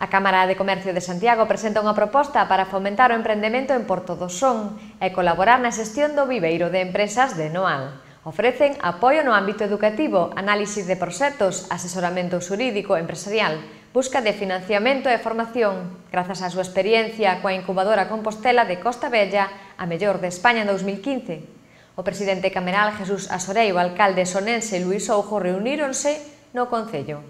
A Cámara de Comercio de Santiago presenta unha proposta para fomentar o emprendemento en Porto do Son e colaborar na xestión do viveiro de empresas de Noal. Ofrecen apoio no ámbito educativo, análisis de proxectos, asesoramento xurídico empresarial, busca de financiamento e formación. Grazas á súa experiencia coa incubadora Compostela de Costa Bella, a mellor de España en 2015. O presidente cameral Jesús Asorei e o alcalde sonense Luis Oujo reuníronse no Concello.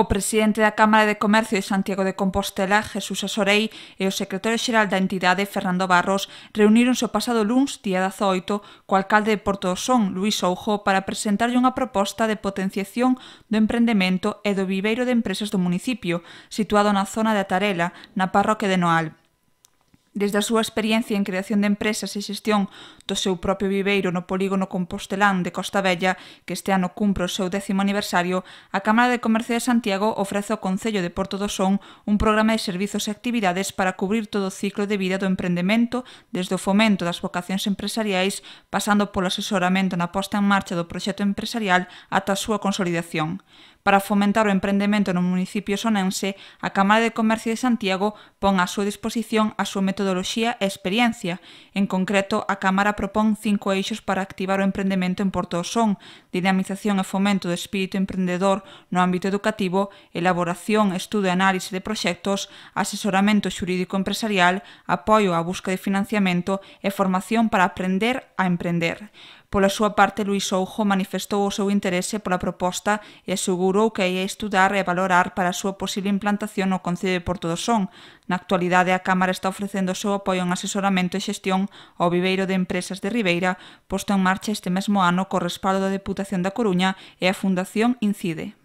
O presidente da Cámara de Comercio de Santiago de Compostela, Jesús Asorei, e o secretario xeral da entidade, Fernando Barros, reuníronse o pasado luns, día 18, co alcalde de Porto Son, Luís Oujo, para presentarlle unha proposta de potenciación do emprendemento e do viveiro de empresas do municipio, situado na zona de Atarela, na parroquia de Noal. Desde a súa experiencia en creación de empresas e xestión do seu propio viveiro no polígono compostelán de Costa Bella, que este ano cumpre o seu décimo aniversario, a Cámara de Comercio de Santiago ofrece ao Concello de Porto do Son un programa de servizos e actividades para cubrir todo o ciclo de vida do emprendemento, desde o fomento das vocacións empresariais, pasando polo asesoramento na posta en marcha do proxecto empresarial ata a súa consolidación. Para fomentar o emprendemento no municipio sonense, a Cámara de Comercio de Santiago pon á súa disposición a súa metodología metodoloxía e experiencia. En concreto, a Cámara propón cinco eixos para activar o emprendemento en Porto Son, dinamización e fomento do espírito emprendedor no ámbito educativo, elaboración, estudo e análise de proxectos, asesoramento xurídico empresarial, apoio á busca de financiamento e formación para aprender a emprender. Pola súa parte, Luis Oujo manifestou o seu interese pola proposta e asegurou que ia estudar e valorar para a súa posible implantación no Concello de Porto do Son. Na actualidade, a Cámara está ofrecendo o seu apoio en asesoramento e xestión ao viveiro de empresas de Ribeira, posto en marcha este mesmo ano co respaldo da Deputación da Coruña e a Fundación Incide.